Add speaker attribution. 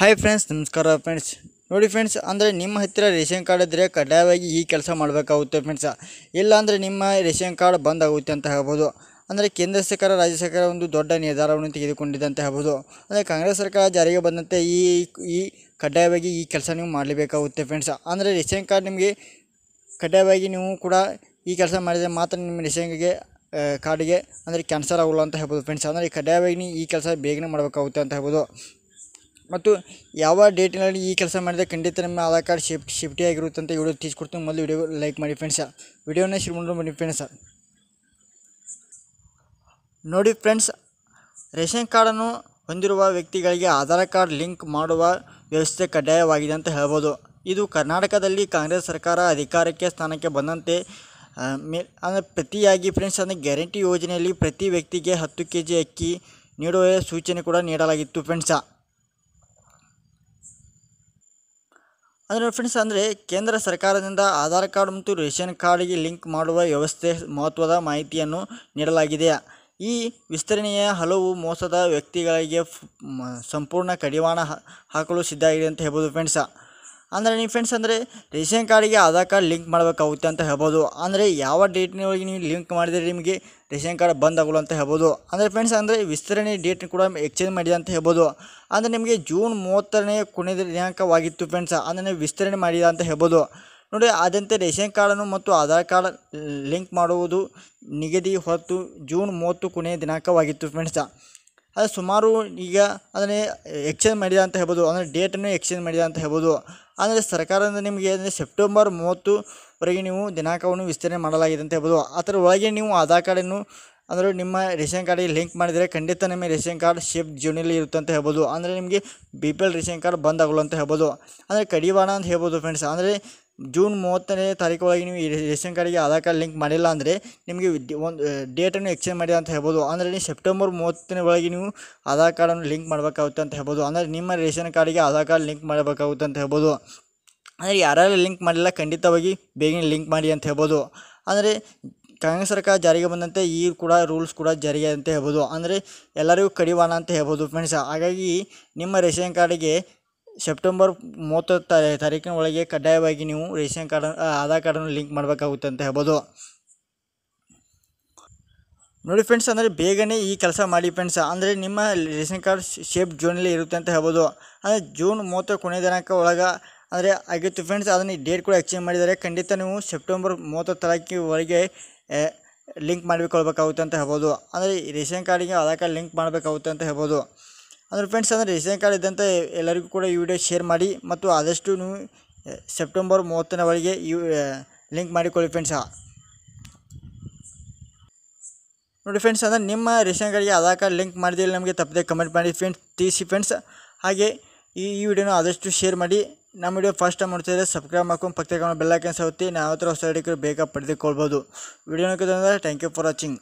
Speaker 1: hi friends ನಮಸ್ಕಾರ friends ನೋಡಿ friends ಅಂದರೆ ನಿಮ್ಮ ಹತ್ತಿರ ರೇಷನ್ ಕಾರ್ಡ್ ಇದ್ದರೆ ಕಡ್ಡಾಯವಾಗಿ ಈ ಕೆಲಸ ಮಾಡಬೇಕಾಗುತ್ತೆ ಫ್ರೆಂಡ್ಸ್ ಇಲ್ಲಾಂದರೆ ನಿಮ್ಮ ರೇಷನ್ ಕಾರ್ಡ್ ಬಂದ್ ಆಗುತ್ತೆ ಅಂತ ಹೇಳ್ಬೋದು ಅಂದರೆ ಕೇಂದ್ರ ಸರ್ಕಾರ ರಾಜ್ಯ ಸರ್ಕಾರ ಒಂದು ದೊಡ್ಡ ನಿರ್ಧಾರವನ್ನು ತೆಗೆದುಕೊಂಡಿದೆ ಅಂತ ಹೇಳ್ಬೋದು ಅಂದರೆ ಕಾಂಗ್ರೆಸ್ ಸರ್ಕಾರ ಜಾರಿಗೆ ಬಂದಂತೆ ಈ ಈ ಕಡ್ಡಾಯವಾಗಿ ಈ ಕೆಲಸ ನೀವು ಮಾಡಲೇಬೇಕಾಗುತ್ತೆ ಫ್ರೆಂಡ್ಸ್ ಅಂದರೆ ರೇಷನ್ ಕಾರ್ಡ್ ನಿಮಗೆ ಕಡ್ಡಾಯವಾಗಿ ನೀವು ಕೂಡ ಈ ಕೆಲಸ ಮಾಡಿದರೆ ಮಾತ್ರ ನಿಮ್ಮ ರೇಷನ್ಗೆ ಕಾರ್ಡಿಗೆ ಅಂದರೆ ಕ್ಯಾನ್ಸರ್ ಆಗೋಲ್ಲ ಅಂತ ಹೇಳ್ಬೋದು ಫ್ರೆಂಡ್ಸ್ ಅಂದರೆ ಕಡ್ಡಾಯವಾಗಿ ನೀವು ಈ ಕೆಲಸ ಬೇಗನೆ ಮಾಡಬೇಕಾಗುತ್ತೆ ಅಂತ ಹೇಳ್ಬೋದು ಮತ್ತು ಯಾವ ಡೇಟ್ನಲ್ಲಿ ಈ ಕೆಲಸ ಮಾಡಿದ್ರೆ ಖಂಡಿತ ನಿಮ್ಮ ಆಧಾರ್ ಕಾರ್ಡ್ ಶಿಫ್ಟ್ ಶಿಫ್ಟಿ ಆಗಿರುತ್ತೆ ಅಂತ ವಿಡಿಯೋ ತಿಳಿಸ್ಕೊಡ್ತೀನಿ ಮೊದಲು ವಿಡಿಯೋ ಲೈಕ್ ಮಾಡಿ ಫ್ರೆಂಡ್ಸ್ ವಿಡಿಯೋನೇ ಶುರು ಮಾಡಿ ಮಾಡಿ ಫ್ರೆಂಡ್ಸ್ ನೋಡಿ ಫ್ರೆಂಡ್ಸ್ ರೇಷನ್ ಕಾರ್ಡನ್ನು ಹೊಂದಿರುವ ವ್ಯಕ್ತಿಗಳಿಗೆ ಆಧಾರ್ ಕಾರ್ಡ್ ಲಿಂಕ್ ಮಾಡುವ ವ್ಯವಸ್ಥೆ ಕಡ್ಡಾಯವಾಗಿದೆ ಅಂತ ಹೇಳ್ಬೋದು ಇದು ಕರ್ನಾಟಕದಲ್ಲಿ ಕಾಂಗ್ರೆಸ್ ಸರ್ಕಾರ ಅಧಿಕಾರಕ್ಕೆ ಸ್ಥಾನಕ್ಕೆ ಬಂದಂತೆ ಮೇ ಅಂದರೆ ಪ್ರತಿಯಾಗಿ ಫ್ರೆಂಡ್ಸ್ ಅಂದರೆ ಗ್ಯಾರಂಟಿ ಯೋಜನೆಯಲ್ಲಿ ಪ್ರತಿ ವ್ಯಕ್ತಿಗೆ ಹತ್ತು ಕೆ ಜಿ ಅಕ್ಕಿ ನೀಡುವ ಸೂಚನೆ ಕೂಡ ನೀಡಲಾಗಿತ್ತು ಫ್ರೆಂಡ್ಸ ಅಂದರೆ ಫ್ರೆಂಡ್ಸ್ ಅಂದರೆ ಕೇಂದ್ರ ಸರ್ಕಾರದಿಂದ ಆಧಾರ್ ಕಾರ್ಡ್ ಮತ್ತು ರೇಷನ್ ಕಾರ್ಡ್ಗೆ ಲಿಂಕ್ ಮಾಡುವ ವ್ಯವಸ್ಥೆ ಮಹತ್ವದ ಮಾಹಿತಿಯನ್ನು ನೀಡಲಾಗಿದೆ ಈ ವಿಸ್ತರಣೆಯ ಹಲವು ಮೋಸದ ವ್ಯಕ್ತಿಗಳಿಗೆ ಸಂಪೂರ್ಣ ಕಡಿವಾಣ ಹಾಕಲು ಸಿದ್ಧ ಆಗಿದೆ ಅಂತ ಹೇಳ್ಬೋದು ಫ್ರೆಂಡ್ಸ ಅಂದರೆ ನಿಮ್ಮ ಫ್ರೆಂಡ್ಸ್ ಅಂದರೆ ರೇಷನ್ ಕಾರ್ಡಿಗೆ ಆಧಾರ್ ಕಾರ್ಡ್ ಲಿಂಕ್ ಮಾಡಬೇಕಾಗುತ್ತೆ ಅಂತ ಹೇಳ್ಬೋದು ಅಂದರೆ ಯಾವ ಡೇಟ್ನೊಳಗೆ ನೀವು ಲಿಂಕ್ ಮಾಡಿದರೆ ನಿಮಗೆ ರೇಷನ್ ಕಾರ್ಡ್ ಆಗಲು ಅಂತ ಹೇಳ್ಬೋದು ಅಂದರೆ ಫ್ರೆಂಡ್ಸ್ ಅಂದರೆ ವಿಸ್ತರಣೆ ಡೇಟ್ ಕೂಡ ಎಕ್ಸ್ಚೇಂಜ್ ಮಾಡಿದೆ ಅಂತ ಹೇಳ್ಬೋದು ಅಂದರೆ ನಿಮಗೆ ಜೂನ್ ಮೂವತ್ತನೇ ಕೊನೆಯ ದಿನಾಂಕವಾಗಿತ್ತು ಫ್ರೆಂಡ್ಸ್ ಅಂದರೆ ವಿಸ್ತರಣೆ ಮಾಡಿದ ಅಂತ ಹೇಳ್ಬೋದು ನೋಡಿ ಅದಂತೆ ರೇಷನ್ ಕಾರ್ಡನ್ನು ಮತ್ತು ಆಧಾರ್ ಕಾರ್ಡ್ ಲಿಂಕ್ ಮಾಡುವುದು ನಿಗದಿ ಹೊತ್ತು ಜೂನ್ ಮೂವತ್ತು ಕೊನೆಯ ದಿನಾಂಕವಾಗಿತ್ತು ಫ್ರೆಂಡ್ಸ ಅದು ಸುಮಾರು ಈಗ ಅದನ್ನೇ ಎಕ್ಸ್ಚೇಂಜ್ ಮಾಡಿದೆ ಅಂತ ಹೇಳ್ಬೋದು ಅಂದರೆ ಡೇಟನ್ನು ಎಕ್ಸ್ಚೇಂಜ್ ಮಾಡಿದೆ ಅಂತ ಹೇಳ್ಬೋದು ಅಂದರೆ ಸರ್ಕಾರದಿಂದ ನಿಮಗೆ ಅಂದರೆ ಸೆಪ್ಟೆಂಬರ್ ಮೂವತ್ತುವರೆಗೆ ನೀವು ದಿನಾಂಕವನ್ನು ವಿಸ್ತರಣೆ ಮಾಡಲಾಗಿದೆ ಅಂತ ಹೇಳ್ಬೋದು ಅದರ ಒಳಗೆ ನೀವು ಆಧಾರ್ ಕಾರ್ಡನ್ನು ಅಂದರೆ ನಿಮ್ಮ ರೇಷನ್ ಕಾರ್ಡಿಗೆ ಲಿಂಕ್ ಮಾಡಿದರೆ ಖಂಡಿತ ನಿಮ್ಮ ರೇಷನ್ ಕಾರ್ಡ್ ಶೇಪ್ ಜೂನಲ್ಲಿ ಇರುತ್ತೆ ಅಂತ ಹೇಳ್ಬೋದು ಅಂದರೆ ನಿಮಗೆ B P L ration card ಬಂದಾಗಲು ಅಂತ ಹೇಳ್ಬೋದು ಅಂದರೆ ಕಡಿವಾಣ ಅಂತ ಹೇಳ್ಬೋದು ಫ್ರೆಂಡ್ಸ್ ಅಂದರೆ ಜೂನ್ ಮೂವತ್ತನೇ ತಾರೀಕು ಒಳಗೆ ನೀವು ರೇಷನ್ ಕಾರ್ಡಿಗೆ ಆಧಾರ್ ಕಾರ್ಡ್ ಲಿಂಕ್ ಮಾಡಿಲ್ಲ ಅಂದರೆ ನಿಮಗೆ ಒಂದು ಡೇಟನ್ನು ಎಕ್ಸ್ಚೇಂಜ್ ಮಾಡಿ ಅಂತ ಹೇಳ್ಬೋದು ಅಂದರೆ ನೀವು ಸೆಪ್ಟೆಂಬರ್ ಮೂವತ್ತನೇ ಒಳಗೆ ನೀವು ಆಧಾರ್ ಕಾರ್ಡನ್ನು ಲಿಂಕ್ ಮಾಡಬೇಕಾಗುತ್ತೆ ಅಂತ ಹೇಳ್ಬೋದು ಅಂದರೆ ನಿಮ್ಮ ರೇಷನ್ ಕಾರ್ಡಿಗೆ ಆಧಾರ್ ಕಾರ್ಡ್ ಲಿಂಕ್ ಮಾಡಬೇಕಾಗುತ್ತೆ ಅಂತ ಹೇಳ್ಬೋದು ಅಂದರೆ ಯಾರ್ಯಾರು ಲಿಂಕ್ ಮಾಡಿಲ್ಲ ಖಂಡಿತವಾಗಿ ಬೇಗನೆ ಲಿಂಕ್ ಮಾಡಿ ಅಂತ ಹೇಳ್ಬೋದು ಅಂದರೆ ಕಾಂಗ್ರೆಸ್ ಸರ್ಕಾರ ಜಾರಿಗೆ ಬಂದಂತೆ ಈ ಕೂಡ ರೂಲ್ಸ್ ಕೂಡ ಜಾರಿಗೆ ಅಂತ ಹೇಳ್ಬೋದು ಅಂದರೆ ಎಲ್ಲರಿಗೂ ಕಡಿವಾಣ ಅಂತ ಹೇಳ್ಬೋದು ಫ್ರೆಂಡ್ಸ್ ಹಾಗಾಗಿ ನಿಮ್ಮ ರೇಷನ್ ಕಾರ್ಡಿಗೆ ಸೆಪ್ಟೆಂಬರ್ ಮೂವತ್ತು ತಾರೀಕಿನ ಒಳಗೆ ಕಡ್ಡಾಯವಾಗಿ ನೀವು ರೇಷನ್ ಕಾರ್ಡ್ ಆಧಾರ್ ಕಾರ್ಡನ್ನು ಲಿಂಕ್ ಮಾಡಬೇಕಾಗುತ್ತೆ ಅಂತ ಹೇಳ್ಬೋದು ನೋಡಿ ಫ್ರೆಂಡ್ಸ್ ಅಂದರೆ ಬೇಗನೆ ಈ ಕೆಲಸ ಮಾಡಿ ಫ್ರೆಂಡ್ಸ್ ಅಂದರೆ ನಿಮ್ಮ ರೇಷನ್ ಕಾರ್ಡ್ ಶೇಪ್ ಜೂನಲ್ಲಿ ಇರುತ್ತೆ ಅಂತ ಹೇಳ್ಬೋದು ಅಂದರೆ ಜೂನ್ ಮೂವತ್ತು ಕೊನೆ ದಿನಾಂಕ ಒಳಗೆ ಅಂದರೆ ಆಗಿತ್ತು ಫ್ರೆಂಡ್ಸ್ ಅದನ್ನು ಡೇಟ್ ಕೂಡ ಎಕ್ಸ್ಚೇಂಜ್ ಮಾಡಿದರೆ ಖಂಡಿತ ನೀವು ಸೆಪ್ಟೆಂಬರ್ ಮೂವತ್ತು ತಾರೀಕಿವರೆಗೆ ಲಿಂಕ್ ಮಾಡಿಕೊಳ್ಬೇಕಾಗುತ್ತೆ ಅಂತ ಹೇಳ್ಬೋದು ಅಂದರೆ ರೇಷನ್ ಕಾರ್ಡಿಗೆ ಆಧಾರ್ ಕಾರ್ಡ್ ಲಿಂಕ್ ಮಾಡಬೇಕಾಗುತ್ತೆ ಅಂತ ಹೇಳ್ಬೋದು ಅಂದರೆ ಫ್ರೆಂಡ್ಸ್ ಅಂದರೆ ರೇಷನ್ ಕಾರ್ಡ್ ಇದ್ದಂಥ ಎಲ್ಲರಿಗೂ ಕೂಡ ಈ ವಿಡಿಯೋ ಶೇರ್ ಮಾಡಿ ಮತ್ತು ಆದಷ್ಟು ನೀವು ಸೆಪ್ಟೆಂಬರ್ ಮೂವತ್ತನೇ ಒಳಗೆ ಈ ಲಿಂಕ್ ಮಾಡಿಕೊಳ್ಳಿ ಫ್ರೆಂಡ್ಸ್ ನೋಡಿ ಫ್ರೆಂಡ್ಸ್ ಅಂದರೆ ನಿಮ್ಮ ರೇಷನ್ ಕಾರ್ಡ್ಗೆ ಆಧಾರ್ ಕಾರ್ಡ್ ಲಿಂಕ್ ಮಾಡಿದಲ್ಲಿ ನಮಗೆ ತಪ್ಪದೆ ಕಮೆಂಟ್ ಮಾಡಿ ಫ್ರೆಂಡ್ಸ್ ತಿಳಿಸಿ ಫ್ರೆಂಡ್ಸ್ ಹಾಗೆ ಈ ಈ ವಿಡಿಯೋನ ಆದಷ್ಟು ಶೇರ್ ಮಾಡಿ ನಮ್ಮ ವಿಡಿಯೋ ಫಸ್ಟ್ ಟೈಮ್ ನೋಡ್ತಿದ್ರೆ ಸಬ್ಸ್ಕ್ರೈಬ್ ಮಾಡ್ಕೊಂಡು ಪಕ್ಕದ ಬೆಲ್ಲೈಕನ್ ಸೌತಿ ನಾವು ಹತ್ರ ಹೊಸ ಬೇಗ ಪಡೆದುಕೊಳ್ಬೋದು ವಿಡಿಯೋ ನೋಡಿದ್ರೆ ಥ್ಯಾಂಕ್ ಯು ಫಾರ್ ವಾಚಿಂಗ್